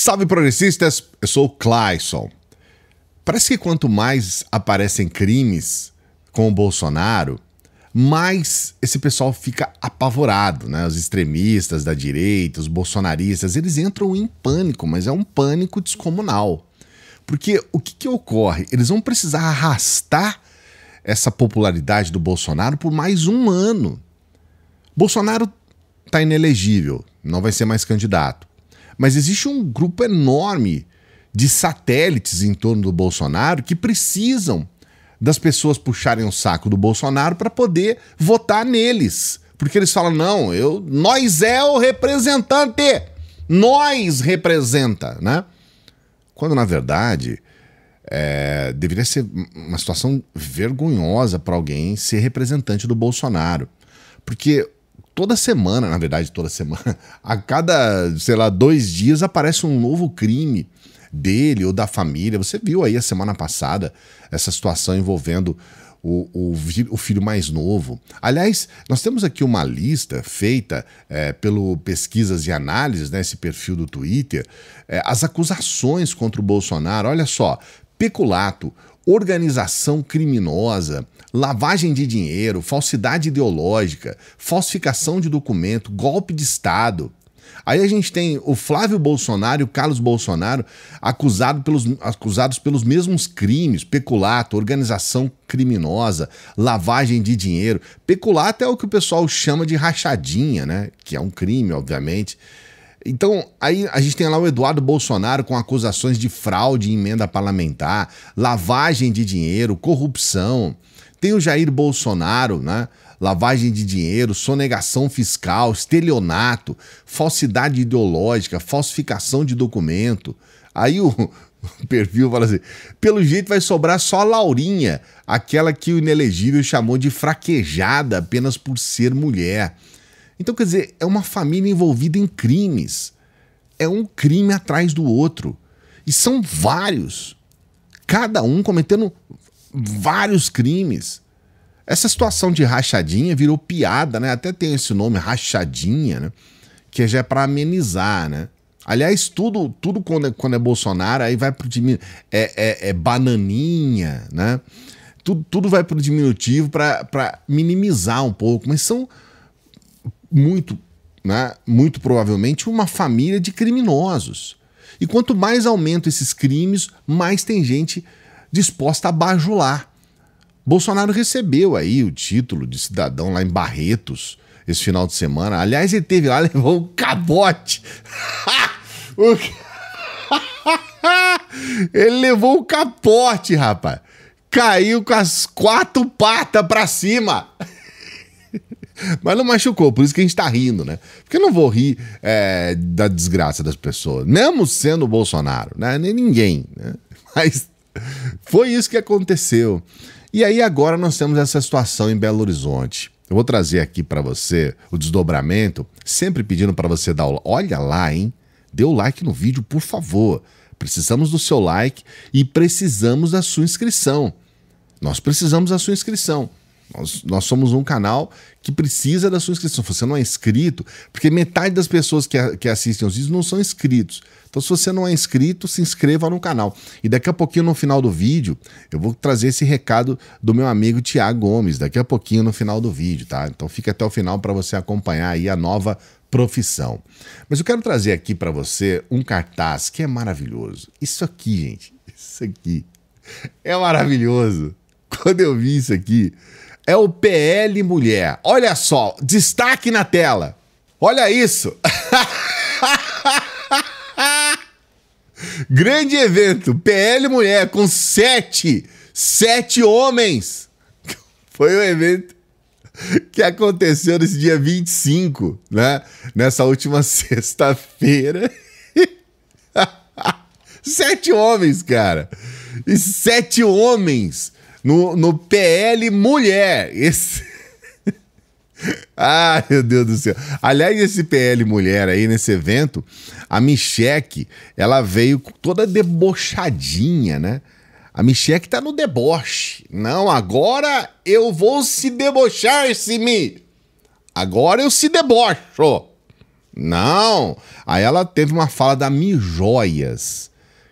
Salve progressistas, eu sou o Clayson. Parece que quanto mais aparecem crimes com o Bolsonaro, mais esse pessoal fica apavorado, né? Os extremistas da direita, os bolsonaristas, eles entram em pânico, mas é um pânico descomunal. Porque o que, que ocorre? Eles vão precisar arrastar essa popularidade do Bolsonaro por mais um ano. Bolsonaro está inelegível, não vai ser mais candidato. Mas existe um grupo enorme de satélites em torno do Bolsonaro que precisam das pessoas puxarem o saco do Bolsonaro para poder votar neles. Porque eles falam: não, eu, nós é o representante, nós representa, né? Quando na verdade é, deveria ser uma situação vergonhosa para alguém ser representante do Bolsonaro. Porque toda semana, na verdade, toda semana, a cada, sei lá, dois dias aparece um novo crime dele ou da família. Você viu aí a semana passada essa situação envolvendo o, o, o filho mais novo. Aliás, nós temos aqui uma lista feita é, pelo Pesquisas e Análises, né, esse perfil do Twitter, é, as acusações contra o Bolsonaro. Olha só, peculato, organização criminosa, lavagem de dinheiro, falsidade ideológica, falsificação de documento, golpe de Estado. Aí a gente tem o Flávio Bolsonaro e o Carlos Bolsonaro acusado pelos, acusados pelos mesmos crimes: peculato, organização criminosa, lavagem de dinheiro. Peculato é o que o pessoal chama de rachadinha, né? Que é um crime, obviamente. Então, aí a gente tem lá o Eduardo Bolsonaro com acusações de fraude em emenda parlamentar, lavagem de dinheiro, corrupção. Tem o Jair Bolsonaro, né? Lavagem de dinheiro, sonegação fiscal, estelionato, falsidade ideológica, falsificação de documento. Aí o, o perfil fala assim: pelo jeito vai sobrar só a Laurinha, aquela que o inelegível chamou de fraquejada apenas por ser mulher. Então, quer dizer, é uma família envolvida em crimes. É um crime atrás do outro. E são vários. Cada um cometendo vários crimes. Essa situação de rachadinha virou piada, né? Até tem esse nome, rachadinha, né? Que já é para amenizar, né? Aliás, tudo, tudo quando, é, quando é Bolsonaro, aí vai pro diminutivo. É, é, é, bananinha, né? Tudo, tudo vai pro diminutivo para minimizar um pouco. Mas são muito, né, muito provavelmente, uma família de criminosos. E quanto mais aumentam esses crimes, mais tem gente disposta a bajular. Bolsonaro recebeu aí o título de cidadão lá em Barretos esse final de semana. Aliás, ele teve lá, levou um cabote. o... ele levou o um capote, rapaz. Caiu com as quatro patas para cima. Mas não machucou, por isso que a gente tá rindo, né? Porque eu não vou rir é, da desgraça das pessoas, mesmo sendo o Bolsonaro, né? Nem ninguém, né? Mas foi isso que aconteceu. E aí agora nós temos essa situação em Belo Horizonte. Eu vou trazer aqui para você o desdobramento, sempre pedindo para você dar o... Olha lá, hein? Dê o like no vídeo, por favor. Precisamos do seu like e precisamos da sua inscrição. Nós precisamos da sua inscrição. Nós, nós somos um canal que precisa da sua inscrição. Se você não é inscrito, porque metade das pessoas que, que assistem os vídeos não são inscritos. Então, se você não é inscrito, se inscreva no canal. E daqui a pouquinho, no final do vídeo, eu vou trazer esse recado do meu amigo Tiago Gomes. Daqui a pouquinho, no final do vídeo, tá? Então, fica até o final para você acompanhar aí a nova profissão. Mas eu quero trazer aqui para você um cartaz que é maravilhoso. Isso aqui, gente, isso aqui é maravilhoso. Quando eu vi isso aqui, é o PL Mulher. Olha só, destaque na tela. Olha isso. Grande evento, PL Mulher com sete, sete homens. Foi o um evento que aconteceu nesse dia 25, né? Nessa última sexta-feira. sete homens, cara. E sete homens no, no PL Mulher. Esse. ah, meu Deus do céu. Aliás, esse PL Mulher aí, nesse evento, a Micheque, ela veio toda debochadinha, né? A Micheque tá no deboche. Não, agora eu vou se debochar, Simi. Agora eu se debocho. Não. Aí ela teve uma fala da Mijoias,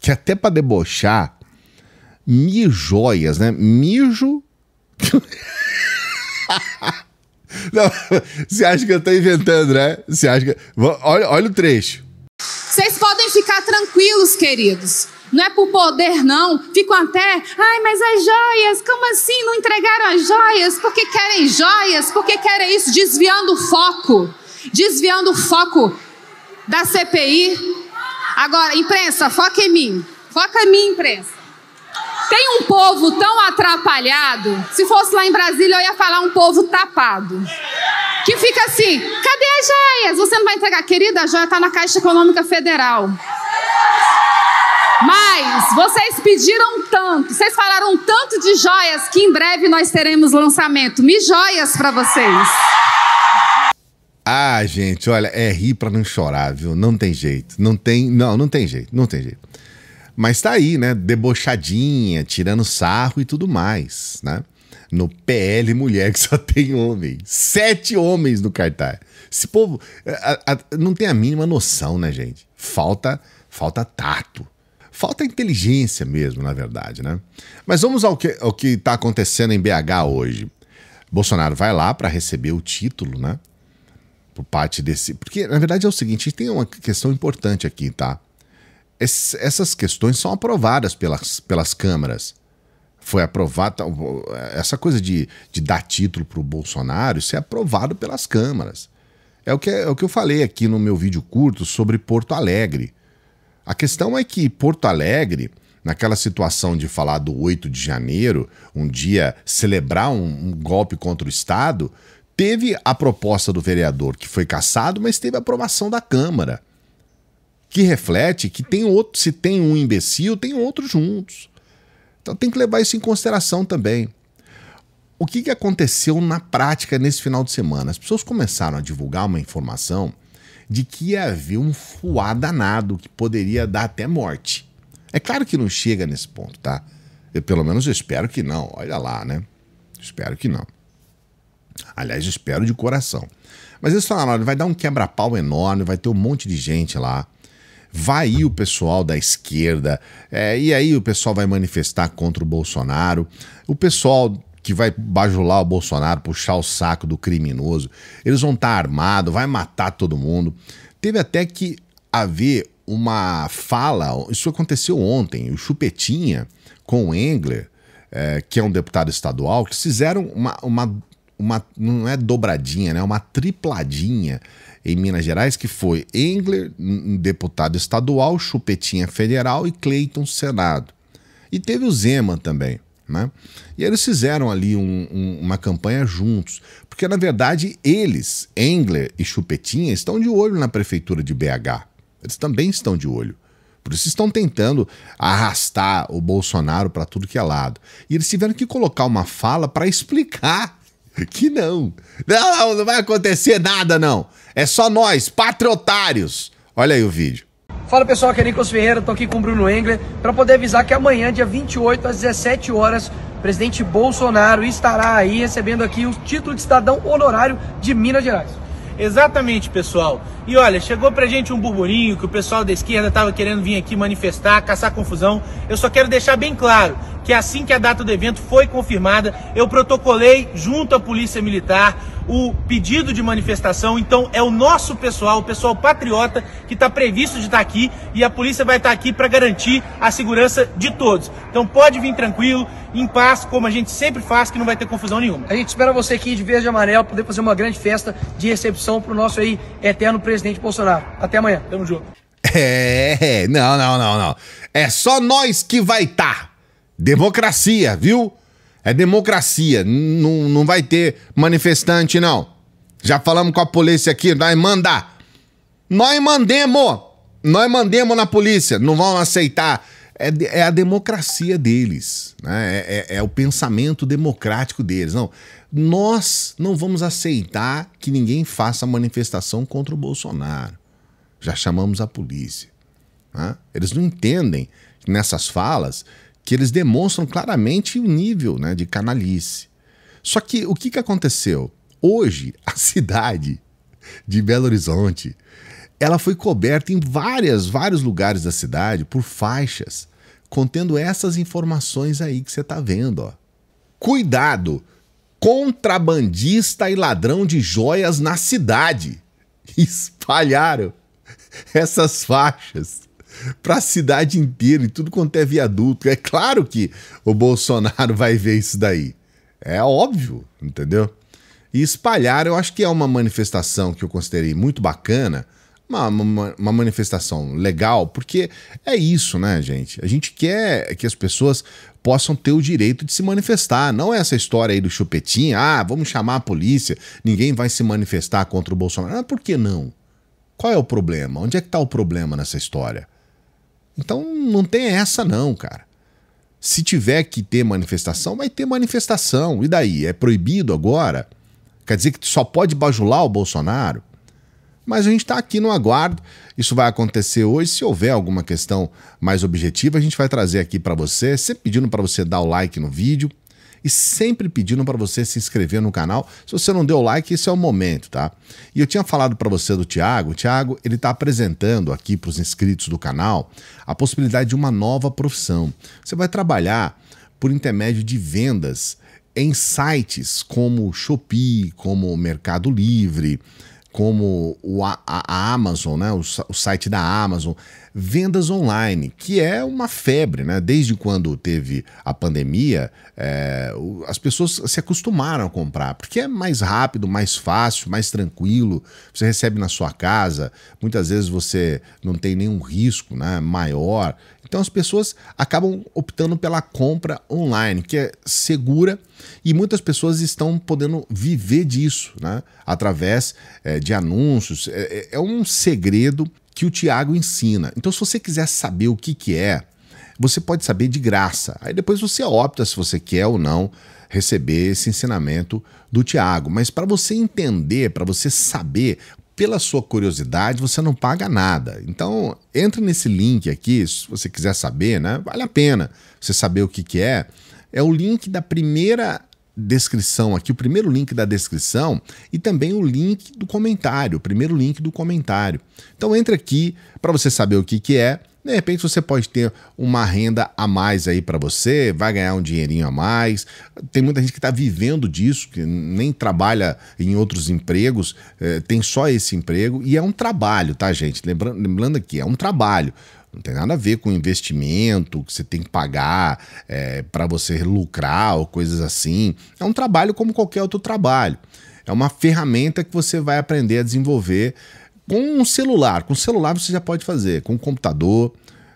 que até para debochar Mijoias, né? Mijo. Não, você acha que eu tô inventando, né? Você acha que. Olha, olha o trecho. Vocês podem ficar tranquilos, queridos. Não é por poder, não. Ficam até. Ai, mas as joias, como assim? Não entregaram as joias? Porque querem joias? Porque querem isso? Desviando o foco. Desviando o foco da CPI. Agora, imprensa, foca em mim. Foca em mim, imprensa. Tem um povo tão atrapalhado. Se fosse lá em Brasília, eu ia falar um povo tapado. Que fica assim: cadê as joias? Você não vai entregar, querida, a joia está na Caixa Econômica Federal. Mas vocês pediram tanto, vocês falaram tanto de joias que em breve nós teremos lançamento. Me joias para vocês. Ah, gente, olha, é rir para não chorar, viu? Não tem jeito. Não tem, não, não tem jeito, não tem jeito. Mas tá aí, né? Debochadinha, tirando sarro e tudo mais, né? No PL Mulher que só tem homem. Sete homens no cartaz. Esse povo a, a, não tem a mínima noção, né, gente? Falta, falta tato. Falta inteligência mesmo, na verdade, né? Mas vamos ao que ao que tá acontecendo em BH hoje. Bolsonaro vai lá para receber o título, né? Por parte desse, porque na verdade é o seguinte, tem uma questão importante aqui, tá? essas questões são aprovadas pelas, pelas câmaras. Foi aprovada. Essa coisa de, de dar título para o Bolsonaro, isso é aprovado pelas câmaras. É o, que, é o que eu falei aqui no meu vídeo curto sobre Porto Alegre. A questão é que Porto Alegre naquela situação de falar do 8 de janeiro, um dia celebrar um, um, golpe contra o Estado, teve a proposta do vereador que foi cassado, mas teve a aprovação da Câmara que reflete que tem outro, se tem um imbecil, tem outros juntos. Então tem que levar isso em consideração também. O que, que aconteceu na prática nesse final de semana? As pessoas começaram a divulgar uma informação de que havia um fuá danado que poderia dar até morte. É claro que não chega nesse ponto, tá? Eu, pelo menos eu espero que não. Olha lá, né? Espero que não. Aliás, espero de coração. Mas eles falaram: vai dar um quebra-pau enorme, vai ter um monte de gente lá vai ir o pessoal da esquerda, é, e aí o pessoal vai manifestar contra o Bolsonaro, o pessoal que vai bajular o Bolsonaro, puxar o saco do criminoso, eles vão estar tá armados, vai matar todo mundo. Teve até que haver uma fala, isso aconteceu ontem, o Chupetinha com o Engler, é, que é um deputado estadual, que fizeram uma, uma uma não é dobradinha, né? Uma tripladinha em Minas Gerais que foi Engler, deputado estadual, Chupetinha federal e Cleiton Senado. E teve o Zema também, né? E eles fizeram ali um, um, uma campanha juntos, porque na verdade eles, Engler e Chupetinha, estão de olho na prefeitura de BH. Eles também estão de olho. Por isso estão tentando arrastar o Bolsonaro para tudo que é lado. E eles tiveram que colocar uma fala para explicar que não. Não, não vai acontecer nada, não. É só nós, patriotários. Olha aí o vídeo. Fala pessoal, aqui é Nicolas Ferreira, estou aqui com o Bruno Engler para poder avisar que amanhã, dia 28 às 17 horas, o presidente Bolsonaro estará aí recebendo aqui o título de cidadão honorário de Minas Gerais. Exatamente, pessoal. E olha, chegou pra gente um burburinho que o pessoal da esquerda estava querendo vir aqui manifestar, caçar confusão. Eu só quero deixar bem claro que assim que a data do evento foi confirmada, eu protocolei junto à Polícia Militar o pedido de manifestação. Então é o nosso pessoal, o pessoal patriota, que está previsto de estar tá aqui e a polícia vai estar tá aqui para garantir a segurança de todos. Então pode vir tranquilo, em paz, como a gente sempre faz, que não vai ter confusão nenhuma. A gente espera você aqui de verde e amarelo poder fazer uma grande festa de recepção para o nosso aí eterno presidente Bolsonaro. Até amanhã. Tamo junto. É, não, não, não, não. É só nós que vai estar. Tá. Democracia, viu? É democracia. Não, não vai ter manifestante, não. Já falamos com a polícia aqui, nós manda. Nós mandemos. Nós mandemos na polícia. Não vão aceitar. É, é a democracia deles. Né? É, é, é o pensamento democrático deles. Não, nós não vamos aceitar que ninguém faça manifestação contra o Bolsonaro. Já chamamos a polícia. Né? Eles não entendem nessas falas que eles demonstram claramente o nível né, de canalice. Só que o que, que aconteceu? Hoje, a cidade de Belo Horizonte ela foi coberta em várias, vários lugares da cidade por faixas contendo essas informações aí que você está vendo. Ó. Cuidado! Contrabandista e ladrão de joias na cidade! Espalharam essas faixas para a cidade inteira e tudo quanto é viaduto. É claro que o Bolsonaro vai ver isso daí. É óbvio, entendeu? E espalhar, eu acho que é uma manifestação que eu considerei muito bacana, uma, uma, uma, manifestação legal, porque é isso, né, gente? A gente quer que as pessoas possam ter o direito de se manifestar. Não é essa história aí do chupetinho, ah, vamos chamar a polícia, ninguém vai se manifestar contra o Bolsonaro. Ah, por que não? Qual é o problema? Onde é que está o problema nessa história? Então não tem essa não, cara. Se tiver que ter manifestação, vai ter manifestação. E daí? É proibido agora? Quer dizer que só pode bajular o Bolsonaro? Mas a gente está aqui no aguardo. Isso vai acontecer hoje. Se houver alguma questão mais objetiva, a gente vai trazer aqui para você. Sempre pedindo para você dar o like no vídeo, e sempre pedindo para você se inscrever no canal. Se você não deu like, esse é o momento, tá? E eu tinha falado para você do Thiago. o Thiago, ele está apresentando aqui para os inscritos do canal a possibilidade de uma nova profissão. Você vai trabalhar por intermédio de vendas em sites como Shopee, como Mercado Livre, como o, a, a Amazon, né, o, o, site da Amazon, vendas online, que é uma febre, né? Desde quando teve a pandemia, é, o, as pessoas se acostumaram a comprar, porque é mais rápido, mais fácil, mais tranquilo. Você recebe na sua casa, muitas vezes você não tem nenhum risco, né? Maior. Então as pessoas acabam optando pela compra online, que é segura e muitas pessoas estão podendo viver disso, né? Através é, de anúncios. É, é, é, um segredo que o Tiago ensina. Então, se você quiser saber o que, que é, você pode saber de graça. Aí depois você opta se você quer ou não receber esse ensinamento do Tiago. Mas para você entender, para você saber pela sua curiosidade, você não paga nada. Então, entra nesse link aqui, se você quiser saber, né? Vale a pena você saber o que, que é. É o link da primeira descrição aqui, o primeiro link da descrição e também o link do comentário, o primeiro link do comentário. Então entra aqui para você saber o que, que é de repente você pode ter uma renda a mais aí para você, vai ganhar um dinheirinho a mais. Tem muita gente que está vivendo disso, que nem trabalha em outros empregos, é, tem só esse emprego e é um trabalho, tá, gente? Lembrando, lembrando aqui, é um trabalho. Não tem nada a ver com investimento que você tem que pagar é, eh, para você lucrar ou coisas assim. É um trabalho como qualquer outro trabalho. É uma ferramenta que você vai aprender a desenvolver com um celular, com um celular você já pode fazer, com um computador,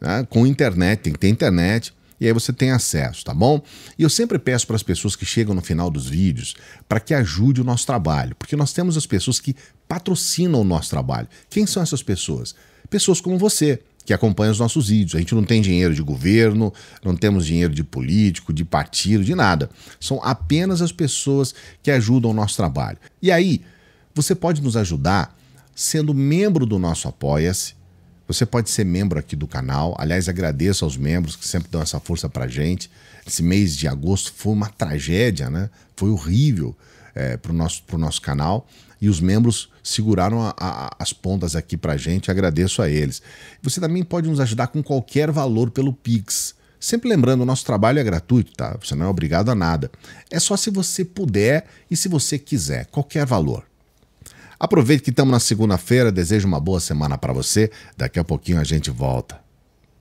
né? com internet, tem que ter internet, e aí você tem acesso, tá bom? E eu sempre peço para as pessoas que chegam no final dos vídeos para que ajude o nosso trabalho, porque nós temos as pessoas que patrocinam o nosso trabalho. Quem são essas pessoas? Pessoas como você, que acompanha os nossos vídeos. A gente não tem dinheiro de governo, não temos dinheiro de político, de partido, de nada. São apenas as pessoas que ajudam o nosso trabalho. E aí, você pode nos ajudar sendo membro do nosso Apoia-se. Você pode ser membro aqui do canal. Aliás, agradeço aos membros que sempre dão essa força pra gente. Esse mês de agosto foi uma tragédia, né? Foi horrível é, pro, nosso, nosso canal. E os membros seguraram a, a, as pontas aqui pra gente. Agradeço a eles. Você também pode nos ajudar com qualquer valor pelo Pix. Sempre lembrando, o nosso trabalho é gratuito, tá? Você não é obrigado a nada. É só se você puder e se você quiser, qualquer valor. Aproveite que estamos na segunda-feira, desejo uma boa semana para você. Daqui a pouquinho a gente volta.